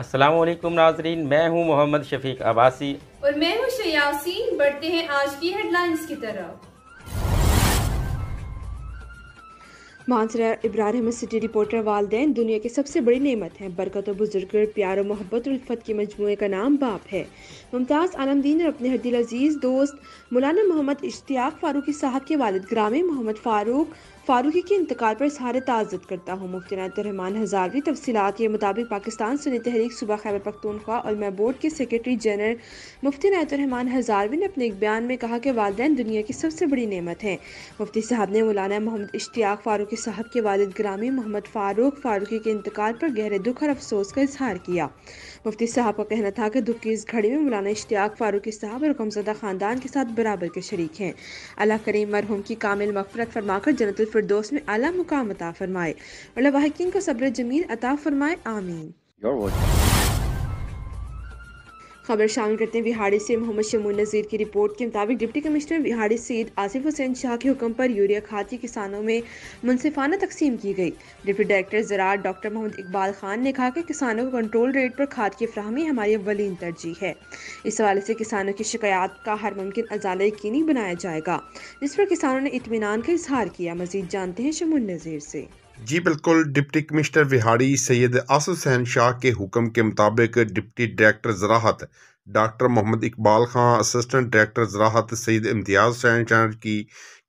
अस्सलाम वालेकुम नाजरीन मैं हूं मोहम्मद शफीक अबासी और मैं हूं शयासीन बढ़ते हैं आज की हेडलाइंस की तरफ मानसरा इब्रार अहमद सिटी रिपोर्टर वालदेन दुनिया की सबसे बड़ी नेमत हैं बरकत और बुजुर्ग प्यार और मोहब्बत और उल्फत के मजमू का नाम बाप है मुमताज़ आलमदीन और अपने हदिल अजीज़ दोस्त मौलाना मोहम्मद इश्तियाक फ़ारूकी साहब के वालिद ग्रामी मोहम्मद फ़ारूक फारूकी के इंतकाल पर इजहार ताज़त करता हूँ मुफ्ती रहमान हजारवी तफसीत के मुताबिक पाकिस्तान सुनी तहरीक सुबह खैबर और मैं बोर्ड के सेक्रेटरी जनरल मुफ्ती रहमान हजारवी ने अपने एक बयान में कहा कि वालदे दुनिया की सबसे बड़ी नमत हैं मुफ्ती साहब ने मौलाना मोहम्मद इश्तियाक फ़ारूकी साहब के वालद ग्रामी मोहम्मद फ़ारूक फ़ारूकी के इंतकाल पर गहरे दुख और अफसोस का इजहार किया मुफ्ती साहब का कहना था कि दुख की इस घड़ी में मौलाना इश्तियाक फ़ारूकी साहब और गमजदा ख़ानदान के साथ बराबर के शरीक हैं अला करीम मरहूम की कामिल मफरत फरमाकर जनतुल फिरदोस में आला मुकाम अता फरमाए और लवाहकिन को सब्र जमील अता फरमाए आमीन खबर शामिल करते हैं बिहारी से मोहम्मद शमून नज़ीर की रिपोर्ट के मुताबिक डिप्टी कमिश्नर बिहारी सीद आसिफ हुसैन शाह के हुक्म पर यूरिया खाद की किसानों में मुनसिफाना तकसीम की गई डिप्टी डायरेक्टर ज़रात डॉक्टर मोहम्मद इकबाल खान ने कहा कि किसानों को कंट्रोल रेट पर खाद की फ्राहमी हमारी अवलिन तरजीह है इस हवाले से किसानों की शिकायत का हर मुमकिन अजाला यकीनी बनाया जाएगा जिस पर किसानों ने इतमान का इजहार किया मजीद जानते हैं शमून नज़ीर से जी बिल्कुल डिप्टी कमिश्नर विहाड़ी सैयद आसुसैन शाह के हुक्म के मुताबिक डिप्टी डायरेक्टर ज़राहत doctor Mohammad Iqbal Khan assistant director ज़राहत सैयद इम्तियाज़ हुसैन शाह की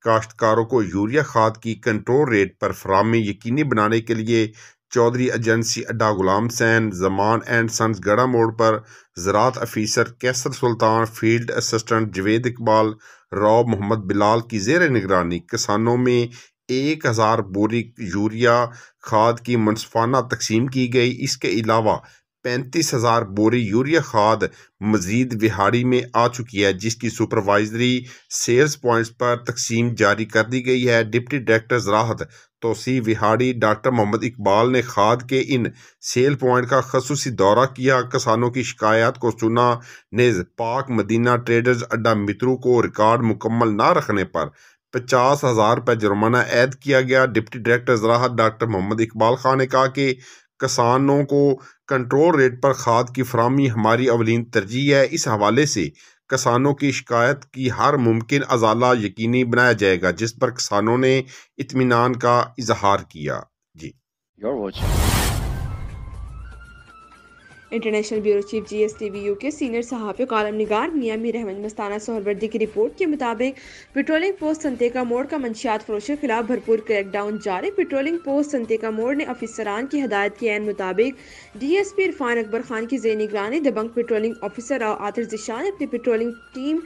काश्तकारों को यूरिया खाद की कंट्रोल रेट पर फरहमी यकीनी बनाने के लिए चौधरी एजेंसी अड्डा गुलाम सैन जमान एंड सन्स गढ़ा मोड़ पर ज़रात officer Qaiser Sultan field assistant Javed Iqbal Rao Mohammad Bilal की जेर निगरानी किसानों में एक हज़ार बोरी यूरिया खाद की मनसफाना तकसीम की गई इसके अलावा पैंतीस हज़ार बोरी यूरिया खाद मजीद बिहारी में आ चुकी है जिसकी सुपरवाइजरी सेल्स पॉइंट्स पर तकसीम जारी कर दी गई है डिप्टी डायरेक्टर जराहत तोसी बिहारी डॉक्टर मोहम्मद इकबाल ने खाद के इन सेल पॉइंट का खसूसी दौरा किया किसानों की शिकायत को सुना ने पाक मदीना ट्रेडर्स अड्डा मित्रू को रिकॉर्ड मुकम्मल ना रखने पर पचास हज़ार रुपये जुर्माना ऐद किया गया डिप्टी डायरेक्टर ज़राहत डॉक्टर मोहम्मद इकबाल खान ने कहा कि किसानों को कंट्रोल रेट पर खाद की फरहमी हमारी अवलिन तरजीह है इस हवाले से किसानों की शिकायत की हर मुमकिन अजाला यकीनी बनाया जाएगा जिस पर किसानों ने इतमान का इजहार किया जी international bureau chief G S T B U के सीनियर सहाफ़ी कालम निगार मियाँ मीर अहमद मस्ताना सोहरवर्दी की रिपोर्ट के मुताबिक पेट्रोलिंग पोस्ट संतेका मोड़ का मंशियात फरोश के खिलाफ भरपूर क्रैकडाउन जारी पेट्रोलिंग पोस्ट संतेका मोड़ ने अफिसरान की हदायत के एन मुताबिक D S P Irfan Akbar Khan की जे निगरानी दबंग पेट्रोलिंग ऑफिसर और आतिर जिशा ने अपनी पेट्रोलिंग टीम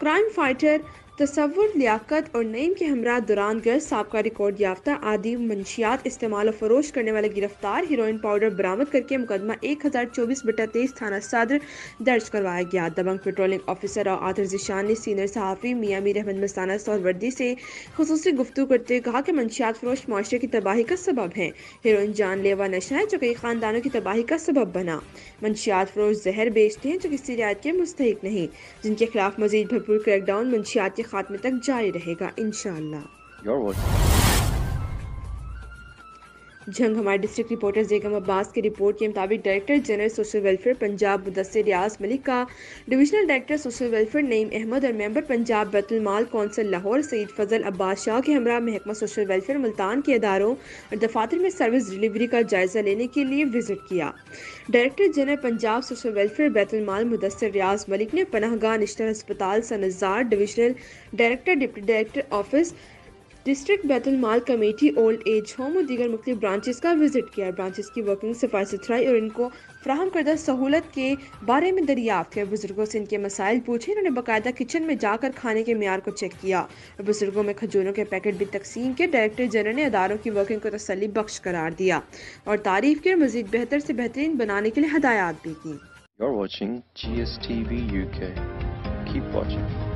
क्राइम फाइटर तस्वुर लियाकत और नईम के हमरा दौरान गैर सबका रिकॉर्ड याफ्ता आदि मंशियात इस्तेमाल और फरोश करने वाले गिरफ्तार हीरोइन पाउडर बरामद करके मुकदमा एक हज़ार चौबीस बटा तेईस थाना सदर दर्ज करवाया गया दबंग पेट्रोलिंग ऑफिसर और आतर जिशान ने सीनियर सहाफ़ी मियाँ मीर अहमद मस्ताना सौरवर्दी से खसूस गुफ्तु करते हुए कहा कि मंशियात फरोश माशरे की तबाही का सबब है हीरोइन जानलेवा नशा है जो कई ख़ानदानों की तबाही का सबब बना मंशियात फरोश जहर बेचते हैं जो किसी रियायत के मुस्तक नहीं जिनके खिलाफ मजीद भरपूर क्रैकडाउन मंशियात के खात्मे तक जारी रहेगा इनशाला जंग हमारे डिस्ट्रिक्ट रिपोर्टर जेगम अब्बास की रिपोर्ट के मुताबिक director general social welfare Punjab Mudassar Riaz Malik का divisional director social welfare Naeem Ahmed और मेम्बर पंजाब बैतुलमाल कौंसल लाहौर सईद फजल अब्बास शाह के हमरा महकमा सोशल वेलफेयर मुल्तान के अदारों और दफातर में सर्विस डिलीवरी का जायजा लेने के लिए विजिट किया director general Punjab social welfare Baitulmaal Mudassar Riaz Malik ने पनाहगा निश्तर अस्पताल सनजार divisional director deputy director office district Baitulmaal committee old age home और दीगर मुख्तु ब्रांचेस का विजिट किया ब्रांचेस की वर्किंग सफाई सुथराई और इनको फ्राहम करदा सहूलत के बारे में दरियाफ्त किया बुजुर्गों से इनके मसाइल पूछे इन्होंने बाकायदा किचन में जाकर खाने के मैार को चेक किया और बुजुर्गों में खजूरों के पैकेट भी तकसीम किए डायरेक्टर जनरल ने अदारों की वर्किंग को तसली बख्श करार दिया और तारीफ के मजीद बेहतर से बेहतरीन बनाने के लिए हदायत भी की You're watching GSTV UK. Keep watching.